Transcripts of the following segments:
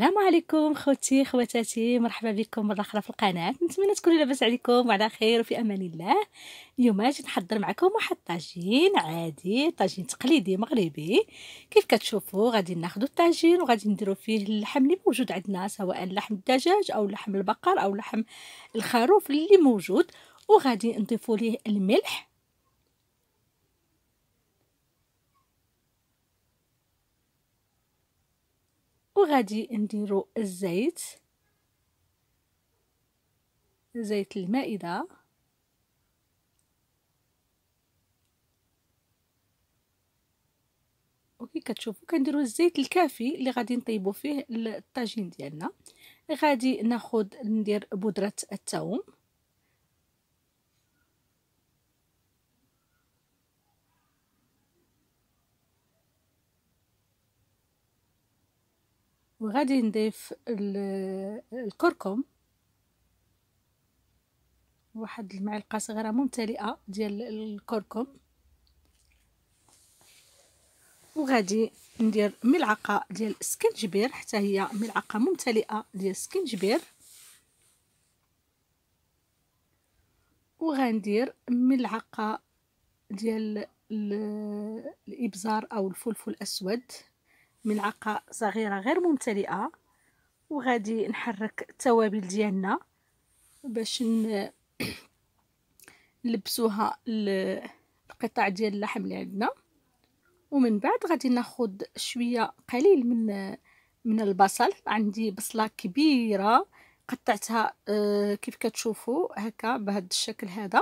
السلام عليكم خوتي خواتاتي مرحبا بكم مره اخرى في القناه نتمنى تكونوا لاباس عليكم وعلى خير وفي امان الله اليوم غادي نحضر معكم واحد الطاجين عادي طاجين تقليدي مغربي كيف كتشوفوا غادي ناخذ الطاجين وغادي نديروا فيه اللحم اللي موجود عندنا سواء لحم الدجاج او لحم البقر او لحم الخروف اللي موجود وغادي نضيفوا ليه الملح وغادي نديرو الزيت زيت المائدة وكي كتشوفوا كنديروا الزيت الكافي اللي غادي نطيبوا فيه الطاجين ديالنا غادي ناخد ندير بودره الثوم وغادي نضيف الكركم واحد المعلقه صغيره ممتلئه ديال الكركم وغادي ندير ملعقه ديال السكنجبير حتى هي ملعقه ممتلئه ديال السكنجبير وغندير ملعقه ديال الابزار او الفلفل الاسود ملعقه صغيره غير ممتلئه وغادي نحرك التوابل ديالنا باش نلبسوها القطع ديال اللحم اللي عندنا ومن بعد غادي ناخد شويه قليل من من البصل عندي بصله كبيره قطعتها آه، كيف كتشوفوا هكا بهذا الشكل هذا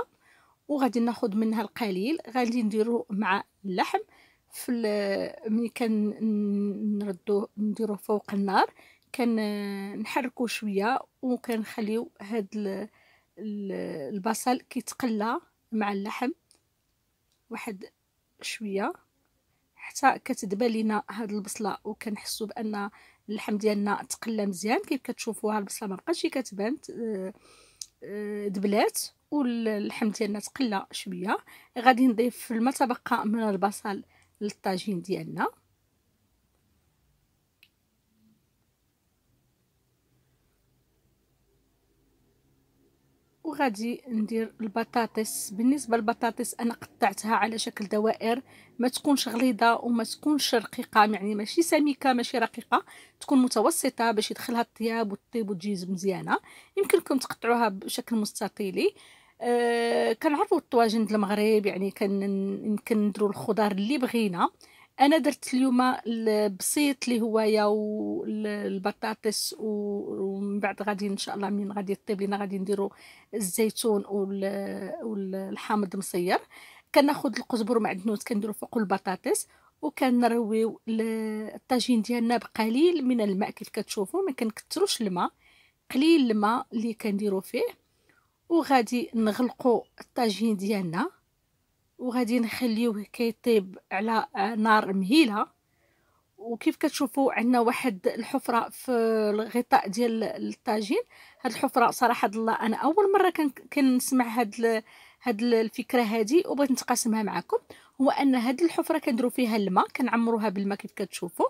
وغادي ناخد منها القليل غادي نديرو مع اللحم في ملي كنردو نديرو فوق النار كنحركو شويه وكنخليو هاد البصل كيتقلى مع اللحم واحد شويه حتى كتدبا لينا هاد البصله وكنحسو بان اللحم ديالنا تقلى مزيان كيف كتشوفوها البصله ما بقاش كتبان آه، دبلات واللحم ديالنا تقلى شويه غادي نضيف الماء تبقى من البصل للطاجين ديالنا وغادي ندير البطاطس بالنسبه للبطاطس انا قطعتها على شكل دوائر ما تكونش غليظه وما تكونش رقيقه يعني ماشي سميكه ماشي رقيقه تكون متوسطه باش يدخلها الطياب والطيب وتجي مزيانه يمكنكم تقطعوها بشكل مستطيلي آه، كنعرفوا الطواجن د المغرب يعني نديروا الخضار اللي بغينا انا درت اليوم البسيط اللي هو البطاطس ومن بعد غادي ان شاء الله من غادي يطيب لينا غادي نديروا الزيتون والحامض مصير كناخذ القزبر ومعدنوس كنديروا فوقو البطاطس وكنرويو الطاجين ديالنا بقليل من الماء كيف كتشوفوا ما كنكثروش الماء قليل الماء اللي كنديروا فيه وغادي نغلقو الطاجين ديالنا وغادي نخليوه كيطيب على نار مهيله وكيف كتشوفوا عندنا واحد الحفره في الغطاء ديال الطاجين هاد الحفره صراحه الله انا اول مره كنسمع هاد هاد الفكره هادي وبغيت نتقاسمها معكم هو ان هاد الحفره كنديروا فيها الماء كنعمروها بالماء كيف كتشوفوا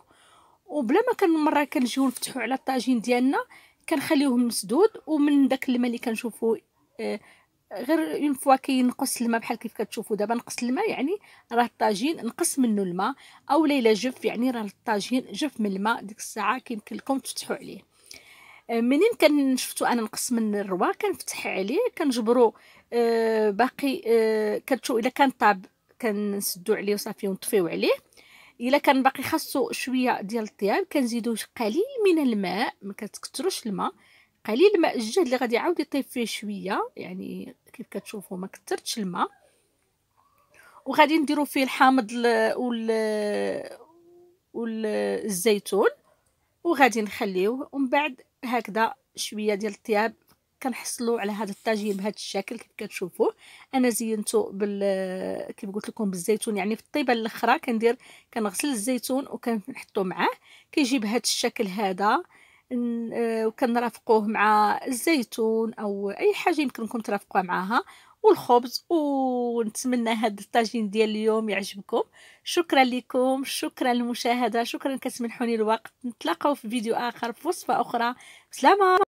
وبلا ما كان مره كنجيو نفتحوا على الطاجين ديالنا كنخليوه مسدود ومن داك الماء اللي كنشوفوه غير اون فوا كينقص الماء بحال كيف كتشوفوا دابا نقص الماء يعني راه الطاجين نقص منه الماء او ليلى جف يعني راه الطاجين جف من الماء ديك الساعه كيمكن لكم تفتحوا عليه آه، منين كنشفتو انا نقص من الروا كنفتح عليه كنجبرو آه، باقي آه كتشوف الا كان طاب كنسدو عليه وصافي ونطفيو عليه الا كان باقي خاصو شويه ديال الطياب كنزيدو قليل من الماء ما كتكثروش الماء قليل ماء الجهد اللي غادي يعاود يطيب فيه شويه يعني كيف كتشوفوا ما كثرتش الماء وغادي نديرو فيه الحامض وال والزيتون وغادي نخليوه ومن بعد هكذا شويه ديال الطياب كنحصلوا على هذا الطاجين بهذا الشكل كيف كتشوفوه انا زينته بال كيف قلت لكم بالزيتون يعني في الطيبه الاخرى كندير كنغسل الزيتون وكنحطو معاه كيجي بهذا الشكل هذا آه، وكنرافقوه مع الزيتون او اي حاجه يمكنكم ترافقوها معاها والخبز ونتمنى هاد الطاجين ديال اليوم يعجبكم شكرا لكم شكرا للمشاهده شكرا كتمنحوني الوقت نتلاقاو في فيديو اخر في وصفه اخرى سلامه